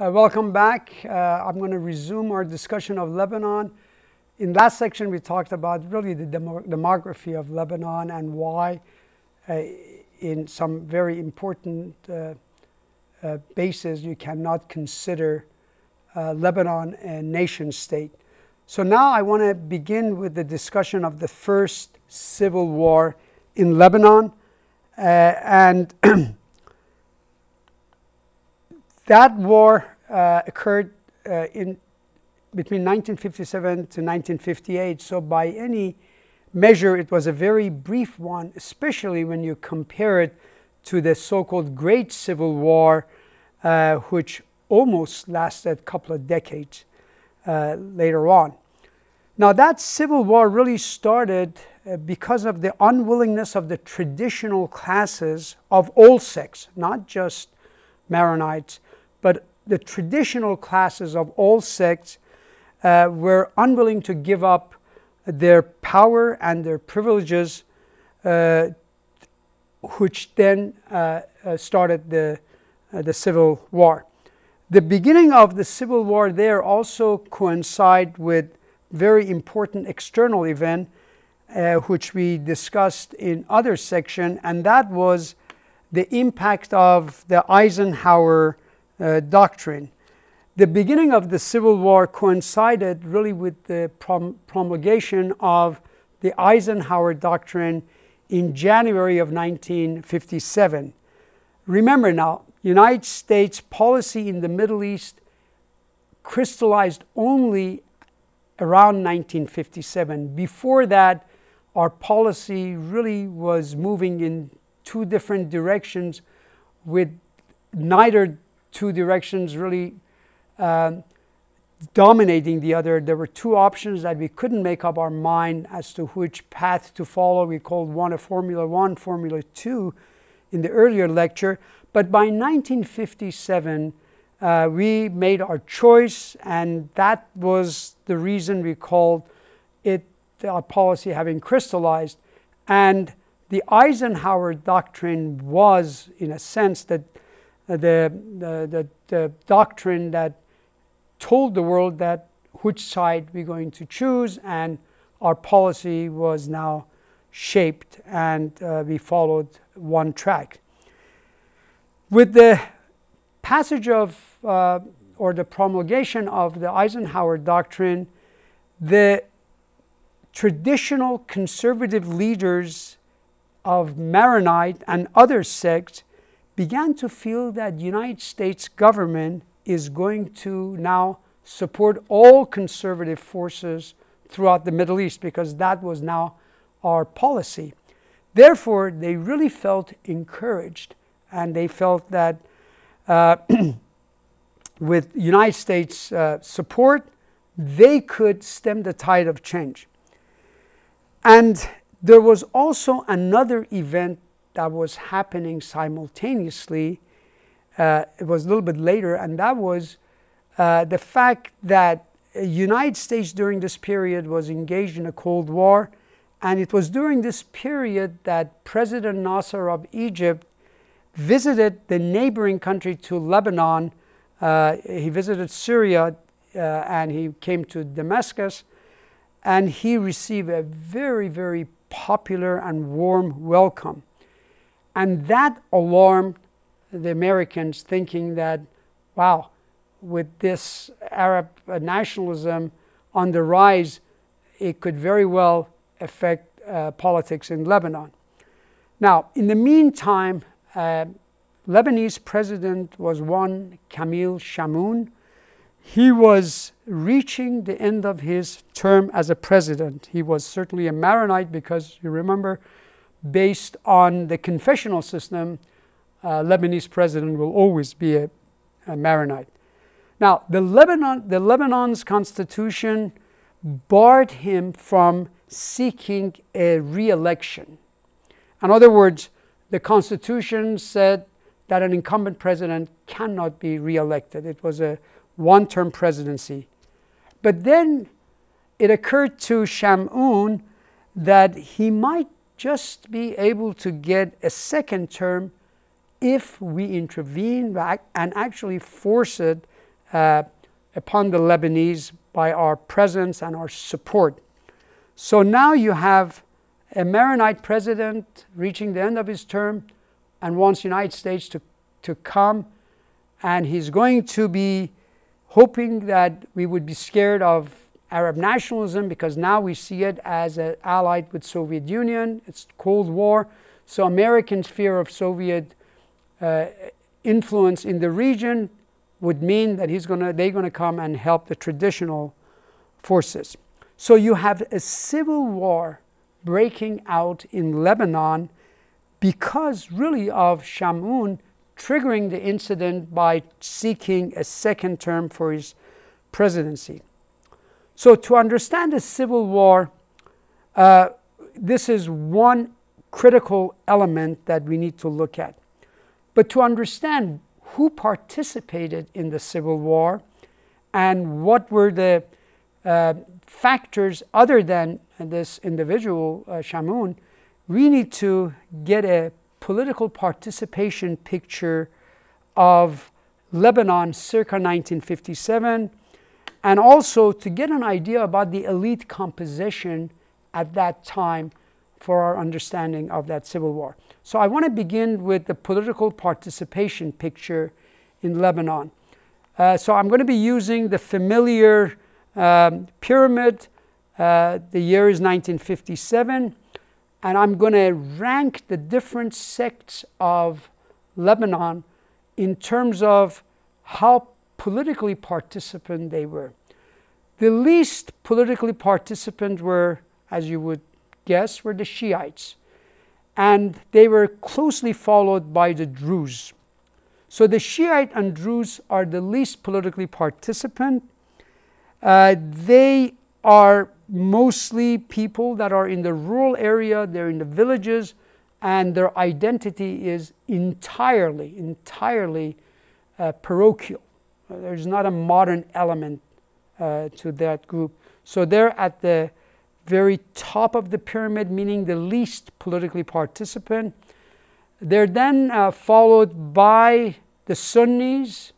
Uh, welcome back. Uh, I'm going to resume our discussion of Lebanon. In last section, we talked about really the demo demography of Lebanon and why, uh, in some very important uh, uh, bases, you cannot consider uh, Lebanon a nation state. So now I want to begin with the discussion of the first civil war in Lebanon. and That war uh, occurred uh, in between 1957 to 1958. So by any measure, it was a very brief one, especially when you compare it to the so-called Great Civil War, uh, which almost lasted a couple of decades uh, later on. Now that civil war really started uh, because of the unwillingness of the traditional classes of all sects, not just Maronites, but the traditional classes of all sects uh, were unwilling to give up their power and their privileges, uh, which then uh, uh started the, uh, the civil war. The beginning of the civil war there also coincide with very important external event, uh, which we discussed in other section, and that was the impact of the Eisenhower uh, doctrine. The beginning of the Civil War coincided really with the prom promulgation of the Eisenhower Doctrine in January of 1957. Remember now, United States policy in the Middle East crystallized only around 1957. Before that, our policy really was moving in two different directions with neither two directions really um, dominating the other. There were two options that we couldn't make up our mind as to which path to follow. We called one a Formula One, Formula Two in the earlier lecture. But by 1957, uh, we made our choice, and that was the reason we called it our policy having crystallized. And the Eisenhower doctrine was, in a sense, that uh, the, the, the doctrine that told the world that which side we're going to choose, and our policy was now shaped, and uh, we followed one track. With the passage of uh, or the promulgation of the Eisenhower Doctrine, the traditional conservative leaders of Maronite and other sects began to feel that United States government is going to now support all conservative forces throughout the Middle East because that was now our policy. Therefore, they really felt encouraged and they felt that uh, with United States uh, support, they could stem the tide of change. And there was also another event that was happening simultaneously. Uh, it was a little bit later, and that was uh, the fact that the United States during this period was engaged in a Cold War, and it was during this period that President Nasser of Egypt visited the neighboring country to Lebanon. Uh, he visited Syria uh, and he came to Damascus and he received a very, very popular and warm welcome. And that alarmed the Americans, thinking that, wow, with this Arab nationalism on the rise, it could very well affect uh, politics in Lebanon. Now, in the meantime, uh, Lebanese president was one Camille Shamoun. He was reaching the end of his term as a president. He was certainly a Maronite because you remember based on the confessional system, uh, Lebanese president will always be a, a Maronite. Now, the, Lebanon, the Lebanon's constitution barred him from seeking a re-election. In other words, the constitution said that an incumbent president cannot be re-elected. It was a one-term presidency. But then it occurred to Shamoun that he might just be able to get a second term if we intervene and actually force it uh, upon the Lebanese by our presence and our support. So now you have a Maronite president reaching the end of his term and wants United States to, to come and he's going to be hoping that we would be scared of Arab nationalism because now we see it as an allied with Soviet Union. It's Cold War. So Americans' fear of Soviet uh, influence in the region would mean that he's gonna, they're going to come and help the traditional forces. So you have a civil war breaking out in Lebanon because really of Shamoun triggering the incident by seeking a second term for his presidency. So to understand the Civil War, uh, this is one critical element that we need to look at. But to understand who participated in the Civil War and what were the uh, factors other than this individual, uh, we need to get a political participation picture of Lebanon circa 1957 and also to get an idea about the elite composition at that time for our understanding of that civil war. So I want to begin with the political participation picture in Lebanon. Uh, so I'm going to be using the familiar um, pyramid. Uh, the year is 1957. And I'm going to rank the different sects of Lebanon in terms of how politically participant they were. The least politically participant were, as you would guess, were the Shiites. And they were closely followed by the Druze. So the Shiite and Druze are the least politically participant. Uh, they are mostly people that are in the rural area, they're in the villages, and their identity is entirely, entirely uh, parochial there's not a modern element uh, to that group. So they're at the very top of the pyramid, meaning the least politically participant. They're then uh, followed by the Sunnis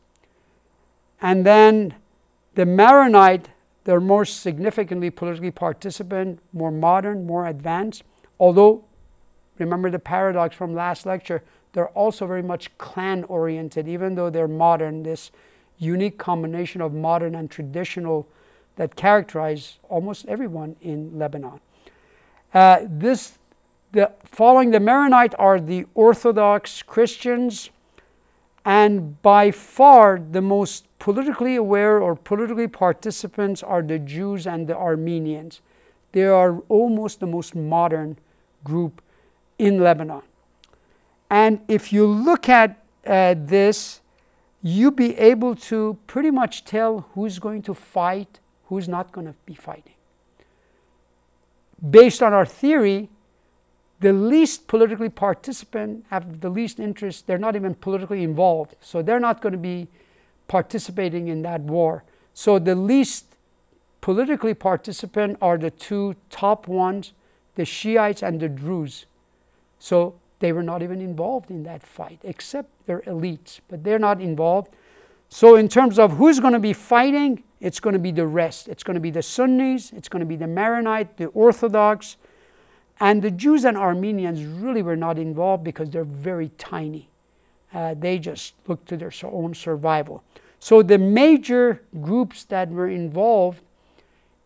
and then the Maronite, they're more significantly politically participant, more modern, more advanced. Although, remember the paradox from last lecture, they're also very much clan oriented, even though they're modern. This unique combination of modern and traditional that characterize almost everyone in Lebanon. Uh, this, the, following the Maronite are the Orthodox Christians, and by far the most politically aware or politically participants are the Jews and the Armenians. They are almost the most modern group in Lebanon. And if you look at uh, this, you be able to pretty much tell who's going to fight, who's not going to be fighting. Based on our theory, the least politically participant have the least interest. They're not even politically involved, so they're not going to be participating in that war. So the least politically participant are the two top ones, the Shiites and the Druze. So they were not even involved in that fight, except their elites, but they're not involved. So, in terms of who's going to be fighting, it's going to be the rest. It's going to be the Sunnis, it's going to be the Maronite, the Orthodox. And the Jews and Armenians really were not involved because they're very tiny. Uh, they just looked to their own survival. So the major groups that were involved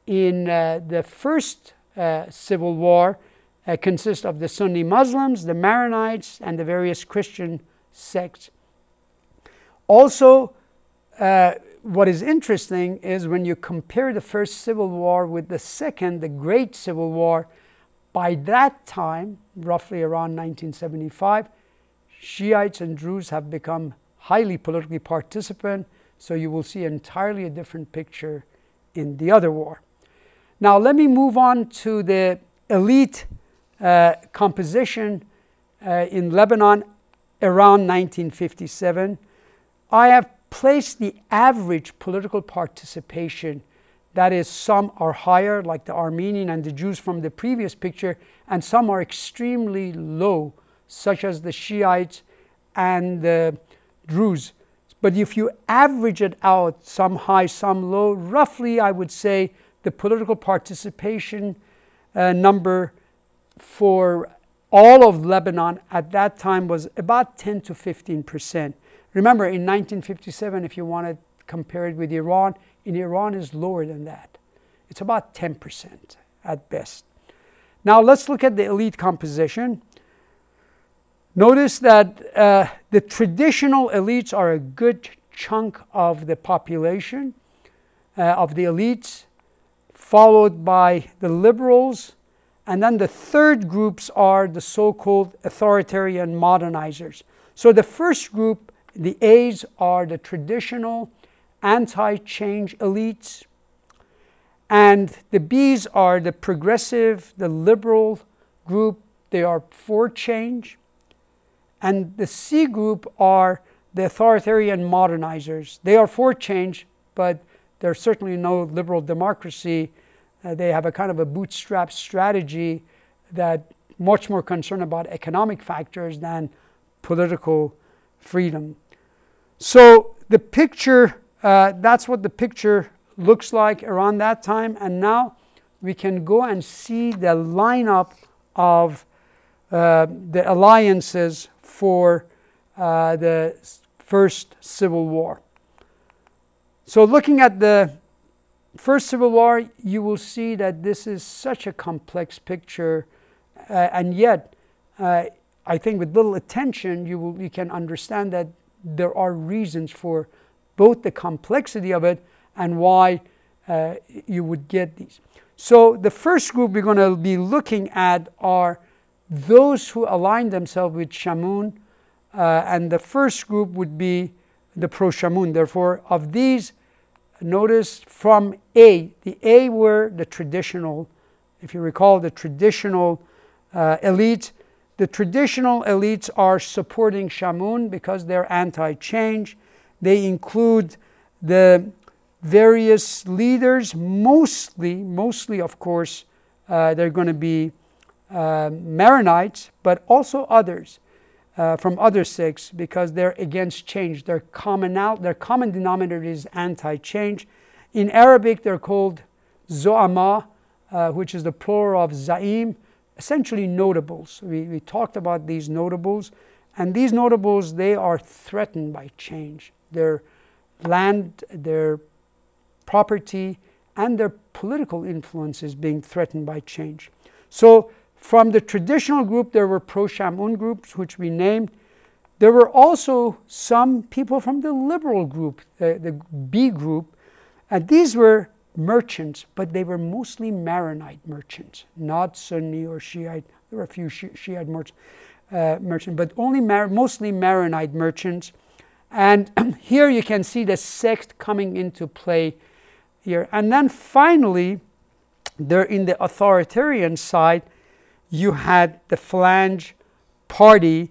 in uh, the first uh, civil war uh, of the Sunni Muslims, the Maronites, and the various Christian sects. Also, uh, what is interesting is when you compare the First Civil War with the Second, the Great Civil War, by that time, roughly around 1975, Shiites and Druze have become highly politically participant, so you will see entirely a different picture in the other war. Now, let me move on to the elite uh, composition uh, in Lebanon around 1957, I have placed the average political participation, that is, some are higher, like the Armenian and the Jews from the previous picture, and some are extremely low, such as the Shiites and the Druze. But if you average it out, some high, some low, roughly I would say the political participation uh, number for all of Lebanon at that time was about 10 to 15 percent. Remember, in 1957, if you want to compare it with Iran, in Iran is lower than that. It's about 10 percent at best. Now let's look at the elite composition. Notice that uh, the traditional elites are a good chunk of the population uh, of the elites, followed by the liberals, and then the third groups are the so-called authoritarian modernizers. So the first group, the A's, are the traditional anti-change elites. And the B's are the progressive, the liberal group. They are for change. And the C group are the authoritarian modernizers. They are for change, but there's certainly no liberal democracy uh, they have a kind of a bootstrap strategy that much more concerned about economic factors than political freedom. So the picture, uh, that's what the picture looks like around that time. And now we can go and see the lineup of uh, the alliances for uh, the first civil war. So looking at the First Civil War, you will see that this is such a complex picture, uh, and yet uh, I think with little attention you, will, you can understand that there are reasons for both the complexity of it and why uh, you would get these. So the first group we're going to be looking at are those who align themselves with Shamun, uh, and the first group would be the pro-Shamun. Therefore, of these, notice from A, the A were the traditional, if you recall, the traditional uh, elites. The traditional elites are supporting Shamun because they're anti change. They include the various leaders, mostly, mostly, of course, uh, they're going to be uh, Maronites, but also others uh, from other sects because they're against change. Their common, their common denominator is anti change. In Arabic, they're called Zo'ama, uh, which is the plural of Za'im, essentially notables. We, we talked about these notables, and these notables, they are threatened by change. Their land, their property, and their political influence is being threatened by change. So from the traditional group, there were pro-Shamun groups, which we named. There were also some people from the liberal group, the, uh, the B group, and these were merchants, but they were mostly Maronite merchants, not Sunni or Shiite. There were a few Shiite uh, merchants, uh, but only Mar mostly Maronite merchants. And here you can see the sect coming into play here. And then finally, there in the authoritarian side, you had the flange party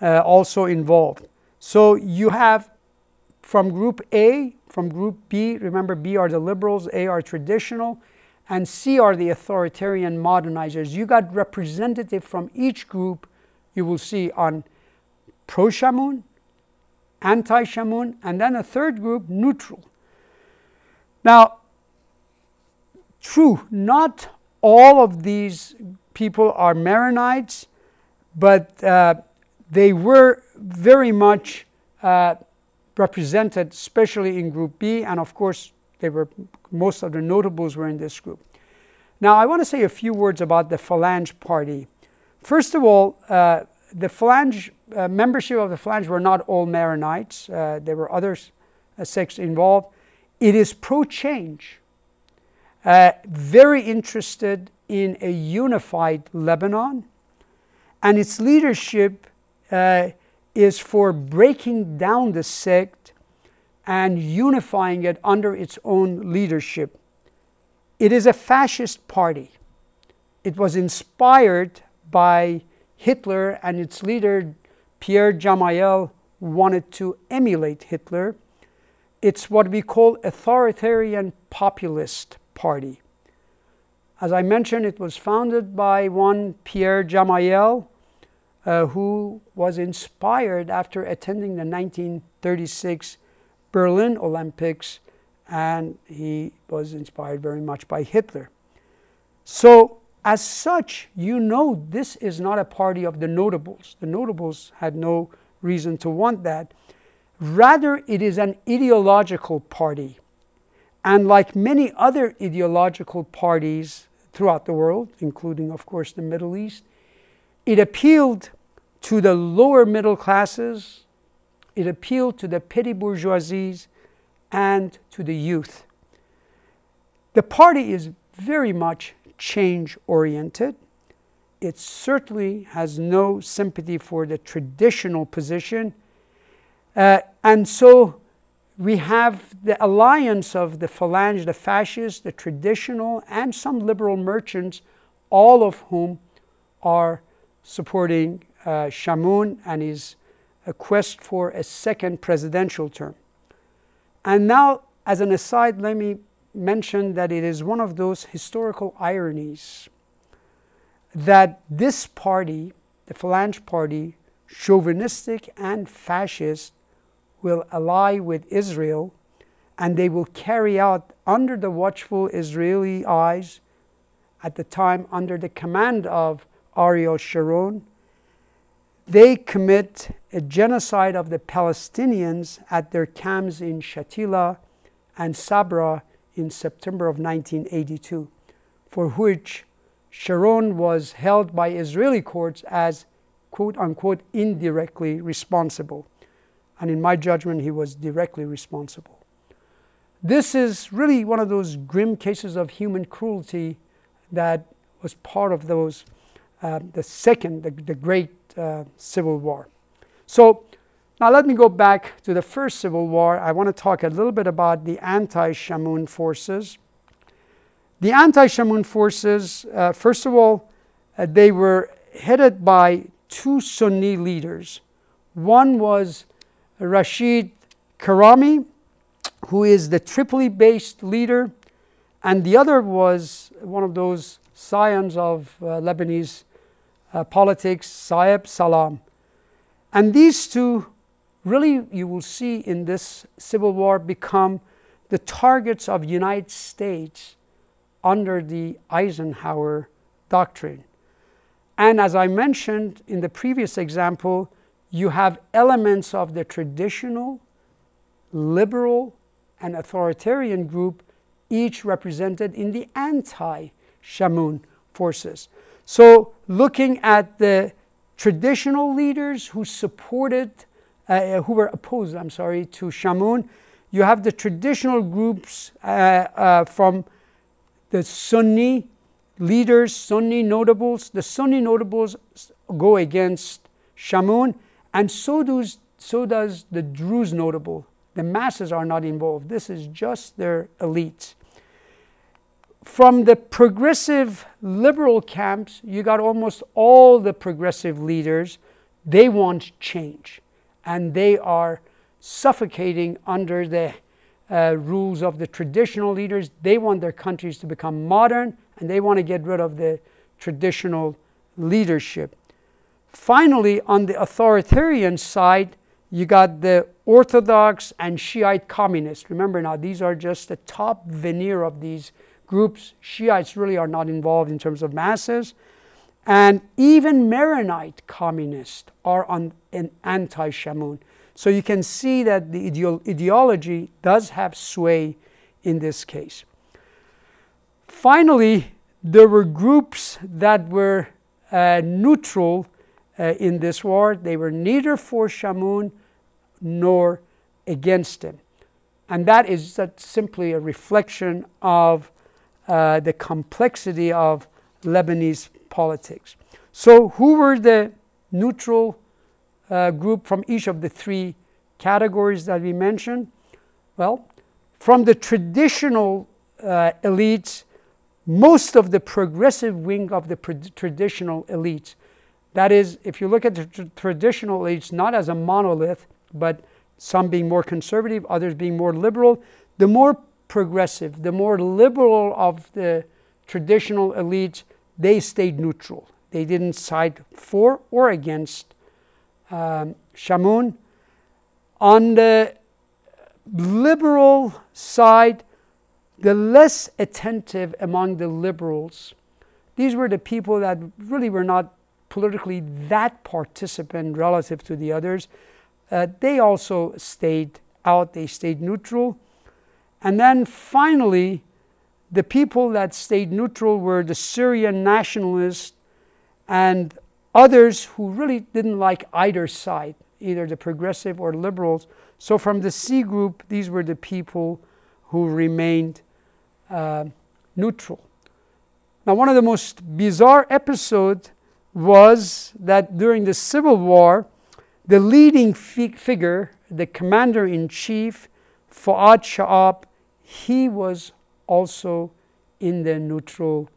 uh, also involved. So you have from group A, from group B, remember B are the liberals, A are traditional, and C are the authoritarian modernizers. You got representative from each group, you will see on pro Shamun, anti Shamun, and then a third group, neutral. Now, true, not all of these people are Maronites, but uh, they were very much uh, represented, especially in Group B, and of course, they were most of the notables were in this group. Now, I want to say a few words about the Falange Party. First of all, uh, the Falange uh, membership of the Falange were not all Maronites; uh, there were other uh, sects involved. It is pro-change, very interested in a unified Lebanon, and its leadership uh, is for breaking down the sect and unifying it under its own leadership. It is a fascist party. It was inspired by Hitler and its leader Pierre Jamayel wanted to emulate Hitler. It's what we call authoritarian populist party. As I mentioned, it was founded by one Pierre Jamayel, uh, who was inspired after attending the 1936 Berlin Olympics, and he was inspired very much by Hitler. So, as such, you know this is not a party of the notables. The notables had no reason to want that. Rather, it is an ideological party. And like many other ideological parties, throughout the world, including, of course, the Middle East. It appealed to the lower middle classes, it appealed to the petty bourgeoisies, and to the youth. The party is very much change oriented. It certainly has no sympathy for the traditional position. Uh, and so we have the alliance of the Falange, the fascists, the traditional, and some liberal merchants, all of whom are supporting uh, Shamoun and his uh, quest for a second presidential term. And now, as an aside, let me mention that it is one of those historical ironies that this party, the Falange Party, chauvinistic and fascist, will ally with Israel and they will carry out under the watchful Israeli eyes, at the time under the command of Ariel Sharon, they commit a genocide of the Palestinians at their camps in Shatila and Sabra in September of 1982, for which Sharon was held by Israeli courts as quote unquote indirectly responsible and in my judgment, he was directly responsible. This is really one of those grim cases of human cruelty that was part of those, uh, the second, the, the great uh, Civil War. So now let me go back to the first Civil War. I want to talk a little bit about the anti-Shamoun forces. The anti-Shamoun forces, uh, first of all, uh, they were headed by two Sunni leaders. One was Rashid Karami, who is the Tripoli-based leader, and the other was one of those scions of uh, Lebanese uh, politics, Saeb Salam. And these two really, you will see in this civil war, become the targets of United States under the Eisenhower doctrine. And as I mentioned in the previous example, you have elements of the traditional, liberal, and authoritarian group, each represented in the anti Shamun forces. So, looking at the traditional leaders who supported, uh, who were opposed, I'm sorry, to Shamun, you have the traditional groups uh, uh, from the Sunni leaders, Sunni notables. The Sunni notables go against Shamun and so does, so does the Druze notable. The masses are not involved. This is just their elites. From the progressive liberal camps, you got almost all the progressive leaders. They want change. And they are suffocating under the uh, rules of the traditional leaders. They want their countries to become modern and they want to get rid of the traditional leadership. Finally, on the authoritarian side, you got the Orthodox and Shiite communists. Remember now, these are just the top veneer of these groups. Shiites really are not involved in terms of masses. And even Maronite communists are on an anti Shamun. So you can see that the ideology does have sway in this case. Finally, there were groups that were uh, neutral uh, in this war. They were neither for Shamun nor against him. And that is simply a reflection of uh, the complexity of Lebanese politics. So, who were the neutral uh, group from each of the three categories that we mentioned? Well, from the traditional uh, elites, most of the progressive wing of the traditional elites that is, if you look at the tr traditional elites, not as a monolith, but some being more conservative, others being more liberal, the more progressive, the more liberal of the traditional elites, they stayed neutral. They didn't side for or against um, Shamoun. On the liberal side, the less attentive among the liberals, these were the people that really were not politically that participant relative to the others, uh, they also stayed out, they stayed neutral. And then finally, the people that stayed neutral were the Syrian nationalists and others who really didn't like either side, either the progressive or liberals. So from the C group, these were the people who remained uh, neutral. Now, one of the most bizarre episodes was that during the Civil War, the leading figure, the commander in chief, Fuad Sha'ab, he was also in the neutral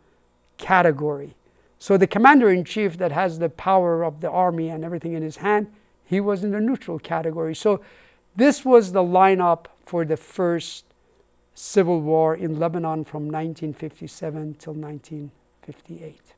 category. So the commander in chief that has the power of the army and everything in his hand, he was in the neutral category. So this was the lineup for the first civil war in Lebanon from 1957 till 1958.